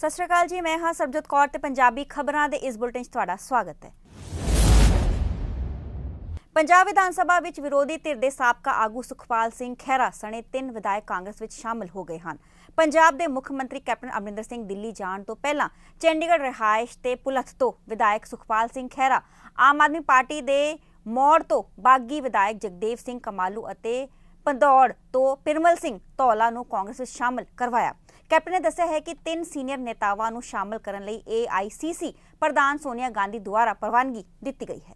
ਸਤਿ ਸ਼੍ਰੀ ਅਕਾਲ ਜੀ ਮੈਂ ਹਾਂ ਸਰਬਜੋਤ ਕੌਰ ਤੇ ਪੰਜਾਬੀ ਖਬਰਾਂ ਦੇ ਇਸ ਬੁਲਟਨ 'ਚ ਤੁਹਾਡਾ ਸਵਾਗਤ ਹੈ ਪੰਜਾਬ ਵਿਧਾਨ ਸਭਾ ਵਿੱਚ ਵਿਰੋਧੀ ਧਿਰ ਦੇ ਸਾਬਕਾ ਆਗੂ ਸੁਖਪਾਲ ਸਿੰਘ ਖਹਿਰਾ ਸਣੇ ਤਿੰਨ ਵਿਧਾਇਕ ਕਾਂਗਰਸ ਵਿੱਚ ਸ਼ਾਮਲ ਹੋ ਗਏ ਹਨ ਪੰਜਾਬ ਦੇ ਮੁੱਖ ਮੰਤਰੀ ਕੈਪਟਨ ਅਮਰਿੰਦਰ ਸਿੰਘ ਦਿੱਲੀ ਜਾਣ ਤੋਂ ਪਹਿਲਾਂ ਚੰਡੀਗੜ੍ਹ ਰਿਹਾਇਸ਼ ਤੇ ਪੁਲਤ ਤੋਂ ਵਿਧਾਇਕ ਸੁਖਪਾਲ ਸਿੰਘ ਖਹਿਰਾ ਆਮ ਆਦਮੀ ਪਾਰਟੀ ਦੇ ਮੋੜ ਤੋਂ ਬਾਗੀ ਵਿਧਾਇਕ ਜਗਦੇਵ ਸਿੰਘ ਕਮਾਲੂ ਅਤੇ ਪੰਦੌੜ ਤੋਂ ਪਿਰਮਲ ਸਿੰਘ ਧੌਲਾ ਨੂੰ ਕਾਂਗਰਸ ਵਿੱਚ ਸ਼ਾਮਲ ਕਰਵਾਇਆ ਕੈਪਟਨ ਨੇ ਦੱਸਿਆ ਹੈ ਕਿ ਤਿੰਨ ਸੀਨੀਅਰ ਨੇਤਾਵਾਂ ਨੂੰ ਸ਼ਾਮਲ ਕਰਨ ਲਈ ਏਆਈਸੀਸੀ ਪ੍ਰਧਾਨ ਸੋਨੀਆ ਗਾਂਧੀ ਦੁਆਰਾ ਪ੍ਰਵਾਨਗੀ ਦਿੱਤੀ ਗਈ ਹੈ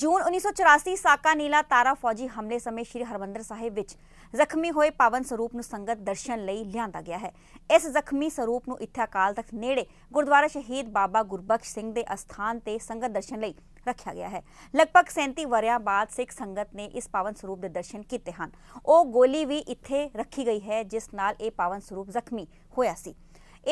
ਜੂਨ 1984 ਸਾਕਾ ਨੀਲਾ ਤਾਰਾ ਫੌਜੀ ਹਮਲੇ ਸਮੇਂ ਸ਼੍ਰੀ ਹਰਮੰਦਰ ਸਾਹਿਬ ਵਿੱਚ ਜ਼ਖਮੀ ਹੋਏ ਪਾਵਨ ਸਰੂਪ ਨੂੰ ਸੰਗਤ ਦਰਸ਼ਨ ਲਈ ਲਿਆਂਦਾ ਗਿਆ ਹੈ ਇਸ ਜ਼ਖਮੀ ਸਰੂਪ ਨੂੰ ਇੱਥੇ ਅਕਾਲ ਤਖਤ ਨੇੜੇ ਗੁਰਦੁਆਰਾ ਸ਼ਹੀਦ ਬਾਬਾ ਗੁਰਬਖਸ਼ ਸਿੰਘ ਦੇ ਅਸਥਾਨ ਤੇ ਸੰਗਤ ਦਰਸ਼ਨ ਲਈ ਰੱਖਿਆ ਗਿਆ ਹੈ ਲਗਭਗ 37 ਵਰਿਆਂ ਬਾਅਦ ਸਿੱਖ ਸੰਗਤ ਨੇ ਇਸ ਪਾਵਨ ਸਰੂਪ ਦੇ ਦਰਸ਼ਨ ਕੀਤੇ ਹਨ ਉਹ ਗੋਲੀ ਵੀ ਇੱਥੇ ਰੱਖੀ ਗਈ ਹੈ ਜਿਸ ਨਾਲ ਇਹ ਪਾਵਨ ਸਰੂਪ ਜ਼ਖਮੀ ਹੋਇਆ ਸੀ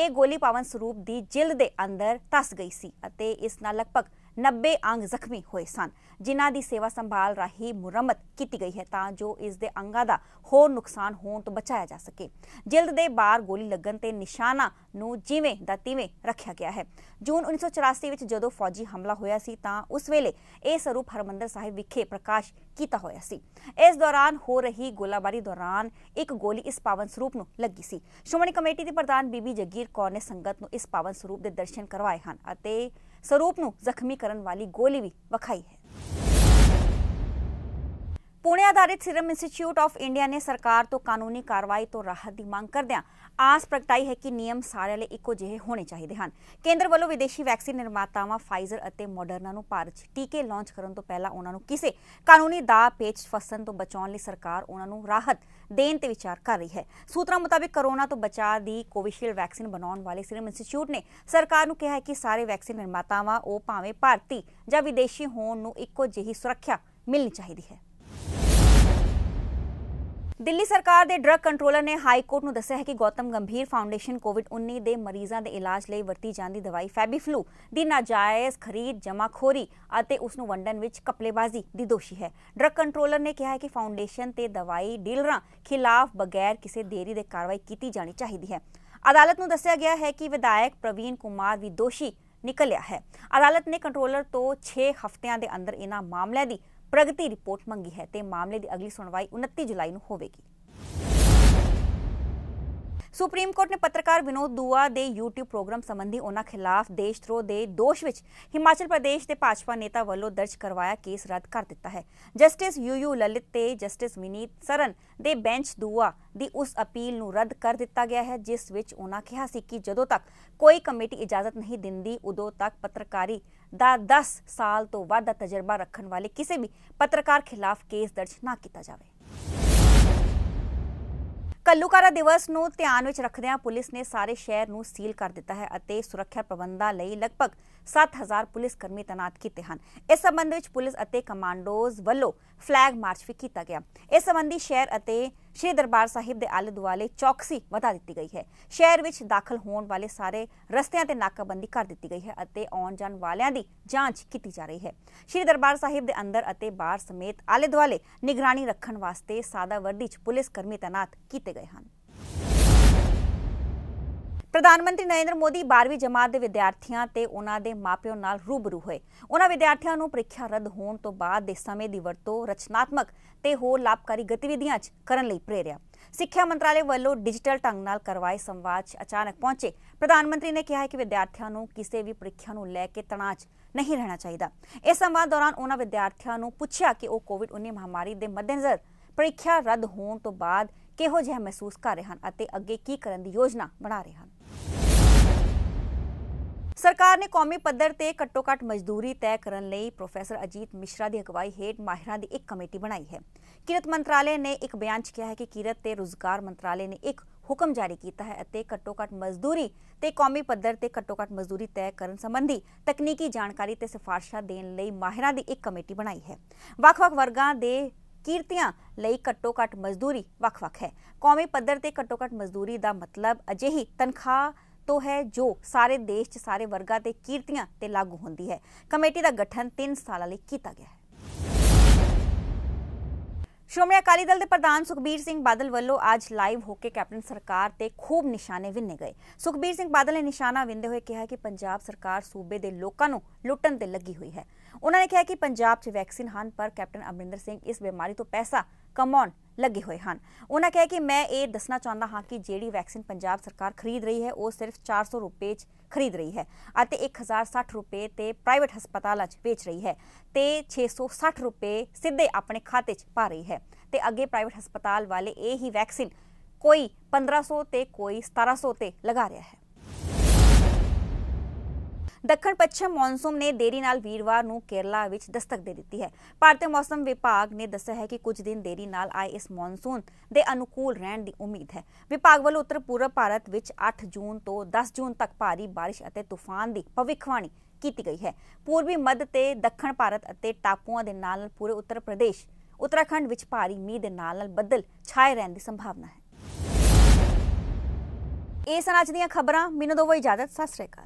ਇਹ ਗੋਲੀ ਪਾਵਨ ਸਰੂਪ ਦੀ ਜਿਲਦ ਦੇ ਅੰਦਰ ਤਸ ਗਈ ਸੀ ਅਤੇ ਇਸ ਨਾਲ ਲਗਭਗ 90 ਅੰਗ ਜ਼ਖਮੀ ਹੋਏ ਸਨ ਜਿਨ੍ਹਾਂ ਦੀ ਸੇਵਾ ਸੰਭਾਲ ਰਾਹੀਂ ਮੁਰੰਮਤ ਕੀਤੀ ਗਈ ਹੈ ਤਾਂ ਜੋ ਇਸ ਦੇ ਅੰਗਾਂ ਦਾ ਹੋਰ ਨੁਕਸਾਨ ਹੋਣ ਤੋਂ ਬਚਾਇਆ ਜਾ ਸਕੇ ਜਿਲਦ ਦੇ ਬਾਹਰ ਗੋਲੀ ਲੱਗਣ ਤੇ ਨਿਸ਼ਾਨਾ ਨੂੰ ਜਿਵੇਂ ਦਾ ਤਿਵੇਂ ਰੱਖਿਆ ਗਿਆ ਹੈ ਜੂਨ 1984 ਵਿੱਚ ਜਦੋਂ ਫੌਜੀ ਹਮਲਾ ਹੋਇਆ ਸੀ ਤਾਂ ਉਸ ਵੇਲੇ ਇਹ ਸਰੂਪ ਹਰਮੰਦਰ ਸਾਹਿਬ ਵਿਖੇ ਪ੍ਰਕਾਸ਼ ਕੀਤਾ ਹੋਇਆ ਸੀ ਇਸ ਦੌਰਾਨ ਹੋ ਰਹੀ ਗੋਲਾਬਾਰੀ ਦੌਰਾਨ ਇੱਕ ਗੋਲੀ ਇਸ ਪਾਵਨ ਸਰੂਪ ਨੂੰ ਲੱਗੀ ਸੀ ਸ਼੍ਰੋਮਣੀ ਕਮੇਟੀ ਦੀ ਪ੍ਰਧਾਨ ਬੀਬੀ ਜਗੀਰ ਕੌਰ ਨੇ ਸੰਗਤ ਨੂੰ ਇਸ ਪਾਵਨ ਸਰੂਪ ਦੇ ਦਰਸ਼ਨ ਕਰਵਾਏ ਹਨ ਅਤੇ ਸਰੂਪ ਨੂੰ ਜ਼ਖਮੀ ਕਰਨ ਵਾਲੀ ਗੋਲੀ ਵੀ ਵਖਾਈ ਹੈ ਪੁਣੇ ਆਧਾਰਿਤ ਸਿਰਮ ਇੰਸਟੀਚਿਊਟ ਆਫ ਇੰਡੀਆ ਨੇ ਸਰਕਾਰ ਤੋਂ ਕਾਨੂੰਨੀ ਕਾਰਵਾਈ ਤੋਂ ਰਾਹਤ ਦੀ ਮੰਗ ਕਰਦਿਆਂ ਆਸ ਪ੍ਰਗਟਾਈ ਹੈ ਕਿ ਨਿਯਮ ਸਾਰਿਆਂ ਲਈ ਇੱਕੋ ਜਿਹੇ ਹੋਣੇ ਚਾਹੀਦੇ ਹਨ ਕੇਂਦਰ ਵੱਲੋਂ ਵਿਦੇਸ਼ੀ ਵੈਕਸੀਨ ਨਿਰਮਾਤਾਵਾਂ ਫਾਈਜ਼ਰ ਅਤੇ ਮੋਡਰਨਾ ਨੂੰ ਭਾਰਤ 'ਚ ਟੀਕੇ ਲਾਂਚ ਕਰਨ ਤੋਂ ਪਹਿਲਾਂ ਉਹਨਾਂ ਨੂੰ ਕਿਸੇ ਕਾਨੂੰਨੀ ਦਾਅ ਪੇਚ ਫਸਣ ਤੋਂ ਬਚਾਉਣ ਲਈ ਸਰਕਾਰ ਉਹਨਾਂ ਨੂੰ ਰਾਹਤ ਦੇਣ ਤੇ ਵਿਚਾਰ ਕਰ ਰਹੀ ਹੈ ਸੂਤਰਾਂ ਮੁਤਾਬਕ ਕਰੋਨਾ ਤੋਂ ਬਚਾਅ ਦੀ ਕੋਵਿਸ਼ੀਲਡ ਵੈਕਸੀਨ ਬਣਾਉਣ ਵਾਲੇ ਸਿਰਮ ਇੰਸਟੀਚਿਊਟ ਨੇ ਸਰਕਾਰ ਨੂੰ ਕਿਹਾ ਹੈ ਕਿ ਸਾਰੇ ਵੈਕਸੀਨ ਨਿਰਮਾਤਾਵਾਂ ਉਹ ਭਾਵੇਂ ਭਾਰਤੀ ਜਾਂ ਵਿਦੇਸ਼ੀ ਹੋਣ ਨੂੰ ਇੱਕੋ ਜਿਹੀ ਸੁਰੱਖਿਆ ਮਿਲਣੀ ਚਾਹੀਦੀ ਹੈ ਦਿੱਲੀ ਸਰਕਾਰ ਦੇ ਡਰੱਗ ਕੰਟਰੋਲਰ ਨੇ ਹਾਈ ਕੋਰਟ ਨੂੰ ਦੱਸਿਆ ਹੈ ਕਿ ਗੌਤਮ ਗੰਭੀਰ ਫਾਊਂਡੇਸ਼ਨ ਕੋਵਿਡ-19 ਦੇ ਮਰੀਜ਼ਾਂ ਦੇ ਇਲਾਜ ਲਈ ਵਰਤੀ ਜਾਂਦੀ ਦਵਾਈ ਫੈਬੀਫਲੂ ਦੀ ਨਾਜਾਇਜ਼ ਖਰੀਦ, ਜਮਾਖੋਰੀ ਅਤੇ ਉਸ ਨੂੰ ਵੰਡਣ ਵਿੱਚ ਕਪਲੇਬਾਜ਼ੀ ਦੀ ਦੋਸ਼ੀ ਹੈ। ਡਰੱਗ ਕੰਟਰੋਲਰ ਨੇ ਕਿਹਾ ਹੈ ਕਿ ਫਾਊਂਡੇਸ਼ਨ ਤੇ ਦਵਾਈ ਡੀਲਰਾਂ ਖਿਲਾਫ ਬਗੈਰ ਕਿਸੇ ਦੇਰੀ ਦੇ ਕਾਰਵਾਈ ਕੀਤੀ ਜਾਣੀ ਚਾਹੀਦੀ ਹੈ। ਅਦਾਲਤ ਨੂੰ ਦੱਸਿਆ ਗਿਆ ਹੈ ਕਿ ਵਿਧਾਇਕ ਪ੍ਰਵੀਨ ਕੁਮਾਰ ਵੀ ਦੋਸ਼ੀ ਨਿਕਲਿਆ ਹੈ। ਅਦਾਲਤ ਨੇ ਕੰਟਰੋਲਰ ਤੋਂ 6 ਹਫ਼ਤਿਆਂ ਦੇ ਅੰਦਰ ਇਹਨਾਂ ਮਾਮਲਿਆਂ ਦੀ ਪ੍ਰਗਤੀ ਰਿਪੋਰਟ ਮੰਗੀ ਹੈ ਤੇ ਮਾਮਲੇ ਦੀ ਅਗਲੀ ਸੁਣਵਾਈ 29 ਜੁਲਾਈ ਨੂੰ ਹੋਵੇਗੀ ਸੁਪਰੀਮ ਕੋਰਟ ਨੇ ਪੱਤਰਕਾਰ ਵਿਨੋਦ ਦੁਆ ਦੇ YouTube ਪ੍ਰੋਗਰਾਮ ਸੰਬੰਧੀ ਉਹਨਾਂ ਖਿਲਾਫ ਦੇਸ਼ ਧਰੋ ਦੇ ਦੋਸ਼ ਵਿੱਚ ਹਿਮਾਚਲ ਪ੍ਰਦੇਸ਼ ਦੇ ਭਾਜਪਾ ਨੇਤਾ ਵੱਲੋਂ ਦਰਜ ਕਰਵਾਇਆ ਕੇਸ ਰੱਦ ਕਰ ਦਿੱਤਾ ਹੈ ਜਸਟਿਸ ਯੂਯੂ ਲਲਿਤ ਤੇ ਜਸਟਿਸ ਵਿਨੀਤ ਸਰਨ ਦੇ ਬੈਂਚ ਦੁਆ ਦੀ ਉਸ ਅਪੀਲ ਨੂੰ ਰੱਦ ਕਰ ਦਿੱਤਾ ਗਿਆ ਹੈ ਜਿਸ ਵਿੱਚ ਉਹਨਾਂ ਕਿਹਾ ਸੀ ਕਿ ਜਦੋਂ ਤੱਕ ਕੋਈ ਕਮੇਟੀ ਇਜਾਜ਼ਤ ਨਹੀਂ ਦਿੰਦੀ ਉਦੋਂ ਤੱਕ ਪੱਤਰਕਾਰੀ ਦਾ 10 ਸਾਲ ਤੋਂ ਵੱਧ ਦਾ ਤਜਰਬਾ ਰੱਖਣ ਵਾਲੇ ਕਿਸੇ ਵੀ ਪੱਤਰਕਾਰ ਖਿਲਾਫ ਕੇਸ ਦਰਜ ਨਾ ਕੀਤਾ ਜਾਵੇ ਕੱਲੂਕਾਰਾ ਦਿਵਸ ਨੂੰ ਧਿਆਨ ਵਿੱਚ ਰੱਖਦਿਆਂ ਪੁਲਿਸ ਨੇ ਸਾਰੇ ਸ਼ਹਿਰ ਨੂੰ ਸੀਲ ਕਰ ਦਿੱਤਾ ਹੈ ਅਤੇ ਸੁਰੱਖਿਆ ਪ੍ਰਬੰਧਾਂ ਲਈ ਲਗਭਗ 7000 ਪੁਲਿਸ ਕਰਮੀ ਤਾਇਨਾਤ ਕੀਤੇ ਹਨ ਇਸ ਸਬੰਧ ਵਿੱਚ ਪੁਲਿਸ ਅਤੇ ਕਮਾਂਡੋਜ਼ ਵੱਲੋਂ ਫਲੈਗ ਮਾਰਚ ਵੀ ਕੀਤਾ ਗਿਆ ਇਸ ਸਬੰਧੀ ਸ਼ਹਿਰ ਅਤੇ ਸ਼੍ਰੀ ਦਰਬਾਰ ਸਾਹਿਬ ਦੇ ਆਲੇ ਦੁਆਲੇ ਚੌਕਸੀ ਵਧਾ ਦਿੱਤੀ ਗਈ ਹੈ ਸ਼ਹਿਰ ਵਿੱਚ ਦਾਖਲ ਹੋਣ ਵਾਲੇ ਸਾਰੇ ਰਸਤਿਆਂ ਤੇ ਨਾਕਾਬੰਦੀ ਕਰ ਦਿੱਤੀ ਗਈ ਹੈ ਅਤੇ ਆਉਣ ਜਾਣ ਵਾਲਿਆਂ ਦੀ ਜਾਂਚ ਕੀਤੀ ਜਾ ਰਹੀ ਹੈ ਸ਼੍ਰੀ ਦਰਬਾਰ ਸਾਹਿਬ ਦੇ ਅੰਦਰ ਅਤੇ ਬਾਹਰ ਸਮੇਤ ਆਲੇ ਦੁਆਲੇ ਨਿਗਰਾਨੀ ਰੱਖਣ ਵਾਸਤੇ ਸਾਦਾ ਵਰਦੀ 'ਚ ਪੁਲਿਸ ਕਰਮੀ ਤਾਇਨਾਤ ਕੀਤੇ ਗਏ ਹਨ ਪ੍ਰਧਾਨ ਮੰਤਰੀ ਨਰਿੰਦਰ ਮੋਦੀ 12ਵੀਂ ਜਮਾਤ ਦੇ ਵਿਦਿਆਰਥੀਆਂ ਤੇ ਉਹਨਾਂ ਦੇ ਮਾਪਿਆਂ ਨਾਲ ਰੂਬਰੂ ਹੋਏ ਉਹਨਾਂ ਵਿਦਿਆਰਥੀਆਂ ਨੂੰ ਪ੍ਰੀਖਿਆ ਰੱਦ ਹੋਣ ਤੋਂ ਬਾਅਦ ਦੇ ਸਮੇਂ ਦੀ ਵਰਤੋਂ ਰਚਨਾਤਮਕ ਤੇ ਹੋਰ ਲਾਭਕਾਰੀ ਗਤੀਵਿਧੀਆਂ 'ਚ ਕਰਨ ਲਈ ਪ੍ਰੇਰਿਆ ਸਿੱਖਿਆ ਮੰਤਰਾਲੇ ਵੱਲੋਂ ਡਿਜੀਟਲ ਢੰਗ ਨਾਲ ਕਰਵਾਏ ਸੰਵਾਦ 'ਚ ਅਚਾਨਕ ਪਹੁੰਚੇ ਪ੍ਰਧਾਨ ਮੰਤਰੀ ਨੇ ਕਿਹਾ ਕਿ ਵਿਦਿਆਰਥੀਆਂ ਨੂੰ ਕਿਸੇ ਵੀ ਪ੍ਰੀਖਿਆ ਨੂੰ ਲੈ ਕੇ ਤਣਾਅ 'ਚ ਨਹੀਂ ਰਹਿਣਾ ਚਾਹੀਦਾ ਇਸ ਸੰਵਾਦ ਦੌਰਾਨ ਉਹਨਾਂ ਵਿਦਿਆਰਥੀਆਂ ਨੂੰ ਪੁੱਛਿਆ ਕਿ ਉਹ ਕੋਵਿਡ-19 ਮਹਾਮਾਰੀ ਦੇ ਮੱਦੇਨਜ਼ਰ ਪ੍ਰੀਖਿਆ ਰੱਦ ਹੋਣ ਤੋਂ ਬਾਅਦ ਕਿਹੋ ਜਿਹਾ ਮਹਿਸੂਸ ਕਰ ਰਹੇ ਹਨ ਅਤੇ ਅੱਗੇ ਕੀ ਕਰਨ ਦੀ ਯੋਜਨਾ ਬਣਾ ਰਹੇ ਹਨ ਸਰਕਾਰ ਨੇ ਕੌਮੀ ਪੱਧਰ ਤੇ ਘੱਟੋ-ਘੱਟ ਮਜ਼ਦੂਰੀ ਤੈਅ ਕਰਨ ਲਈ ਪ੍ਰੋਫੈਸਰ ਅਜੀਤ ਮਿਸ਼ਰਾ ਦੀ ਅਗਵਾਈ ਹੇਠ ਮਾਹਿਰਾਂ ਦੀ ਇੱਕ ਕਮੇਟੀ ਬਣਾਈ ਹੈ। ਕਿਰਤ ਮੰਤਰਾਲੇ ਨੇ ਇੱਕ ਬਿਆਨ 'ਚ ਕਿਹਾ ਹੈ ਕਿ ਕਿਰਤ ਤੇ ਰੋਜ਼ਗਾਰ ਮੰਤਰਾਲੇ ਨੇ ਇੱਕ ਹੁਕਮ ਜਾਰੀ ਕੀਤਾ ਹੈ ਅਤੇ ਘੱਟੋ-ਘੱਟ ਮਜ਼ਦੂਰੀ ਤੇ ਕੌਮੀ ਪੱਧਰ ਤੇ ਘੱਟੋ-ਘੱਟ ਮਜ਼ਦੂਰੀ ਤੈਅ ਕਰਨ ਸੰਬੰਧੀ ਤਕਨੀਕੀ ਜਾਣਕਾਰੀ ਤੇ ਸਿਫਾਰਸ਼ਾਂ ਦੇਣ ਲਈ ਮਾਹਿਰਾਂ ਦੀ ਇੱਕ ਕਮੇਟੀ ਬਣਾਈ ਹੈ ਵੱਖ-ਵੱਖ ਵਰਗਾਂ ਦੇ ਕੀਰਤੀਆਂ ਲਈ ਘੱਟੋ-ਘੱਟ ਮਜ਼ਦੂਰੀ ਵੱਖ-ਵੱਖ ਹੈ ਕੌਮੀ ਪੱਧਰ ਤੇ ਘੱਟੋ-ਘੱਟ ਮਜ਼ਦੂਰੀ ਦਾ ਮਤਲਬ ਅਜੇ ਹੀ ਤਨਖਾਹ ਤੋਂ ਹੈ ਜੋ ਸਾਰੇ ਦੇਸ਼ 'ਚ ਸਾਰੇ ਵਰਗਾਂ ਤੇ ਕੀਰਤੀਆਂ ਤੇ ਲਾਗੂ ਹੁੰਦੀ ਹੈ ਕਮੇਟੀ ਦਾ ਗਠਨ 3 ਸਾਲਾਂ ਲਈ ਕੀਤਾ ਗਿਆ ਹੈ ਸ਼੍ਰੋਮਣੀ ਅਕਾਲੀ ਦਲ ਦੇ ਪ੍ਰਧਾਨ ਸੁਖਬੀਰ ਸਿੰਘ ਬਾਦਲ ਵੱਲੋਂ ਅੱਜ ਲਾਈਵ ਹੋ ਕੇ ਕੈਪਟਨ ਸਰਕਾਰ ਤੇ ਖੂਬ ਨਿਸ਼ਾਨੇ ਵਿੰਨੇ ਗਏ ਸੁਖਬੀਰ ਸਿੰਘ ਬਾਦਲ ਨੇ ਨਿਸ਼ਾਨਾ ਵਿੰਦੇ ਹੋਏ ਕਿਹਾ ਕਿ ਪੰਜਾਬ ਸਰਕਾਰ ਸੂਬੇ ਦੇ ਲੋਕਾਂ ਨੂੰ ਲੁੱਟਣ ਤੇ ਲੱਗੀ ਹੋਈ ਹੈ ਉਹਨਾਂ ਨੇ ਕਿਹਾ ਕਿ ਪੰਜਾਬ 'ਚ ਵੈਕਸੀਨ ਹਨ ਪਰ ਕੈਪਟਨ ਅਮਰਿੰਦਰ ਸਿੰਘ ਇਸ ਬਿਮਾਰੀ ਤੋਂ ਪੈਸਾ ਕਮਨ ਲੱਗੇ ਹੋਏ ਹਨ ਉਹਨਾਂ ਕਹੇ ਕਿ ਮੈਂ ਇਹ ਦੱਸਣਾ ਚਾਹੁੰਦਾ ਹਾਂ ਕਿ ਜਿਹੜੀ ਵੈਕਸੀਨ ਪੰਜਾਬ ਸਰਕਾਰ ਖਰੀਦ ਰਹੀ ਹੈ ਉਹ ਸਿਰਫ 400 ਰੁਪਏ 'ਚ ਖਰੀਦ ਰਹੀ ਹੈ ਅਤੇ 1060 ਰੁਪਏ ਤੇ ਪ੍ਰਾਈਵੇਟ ਹਸਪਤਾਲਾਂ 'ਚ ਵੇਚ ਰਹੀ ਹੈ ਤੇ 660 ਰੁਪਏ ਸਿੱਧੇ ਆਪਣੇ ਖਾਤੇ 'ਚ ਪਾ ਰਹੀ ਹੈ ਤੇ ਅੱਗੇ ਪ੍ਰਾਈਵੇਟ ਹਸਪਤਾਲ ਵਾਲੇ ਇਹ ਹੀ ਵੈਕਸੀਨ ਕੋਈ 1500 ਤੇ ਕੋਈ 1700 ਤੇ ਲਗਾ ਰਿਹਾ ਹੈ ਦੱਖਣ ਪੱਛਮ ਮੌਨਸੂਨ ਨੇ ਦੇਰੀ ਨਾਲ ਵੀਰਵਾਰ ਨੂੰ ਕੇਰਲਾ ਵਿੱਚ ਦਸਤਕ ਦੇ ਦਿੱਤੀ ਹੈ ਭਾਰਤੀ ਮੌਸਮ ਵਿਭਾਗ ਨੇ ਦੱਸਿਆ ਹੈ ਕਿ ਕੁਝ ਦਿਨ ਦੇਰੀ ਨਾਲ ਆਏ ਇਸ ਮੌਨਸੂਨ ਦੇ ਅਨੁਕੂਲ ਰਹਿਣ ਦੀ ਉਮੀਦ ਹੈ ਵਿਭਾਗ ਵੱਲੋਂ ਉੱਤਰ ਪੂਰਬ ਭਾਰਤ ਵਿੱਚ 8 ਜੂਨ ਤੋਂ 10 ਜੂਨ ਤੱਕ ਭਾਰੀ بارش ਅਤੇ ਤੂਫਾਨ ਦੀ ਭਵਿੱਖਬਾਣੀ ਕੀਤੀ ਗਈ ਹੈ ਪੂਰਬੀ ਮੱਧ ਤੇ ਦੱਖਣ ਭਾਰਤ ਅਤੇ ਟਾਪੂਆਂ ਦੇ ਨਾਲ ਪੂਰੇ ਉੱਤਰ ਪ੍ਰਦੇਸ਼ ਉੱਤਰਾਖੰਡ ਵਿੱਚ ਭਾਰੀ ਮੀਂਹ ਦੇ ਨਾਲ ਨਾਲ ਬੱਦਲ ਛਾਏ ਰਹਿਣ ਦੀ ਸੰਭਾਵਨਾ ਹੈ ਇਹ ਸਨ ਅੱਜ ਦੀਆਂ ਖਬਰਾਂ ਮੈਨੂੰ ਦਿਓ ਇਜਾਜ਼ਤ ਸਤਿ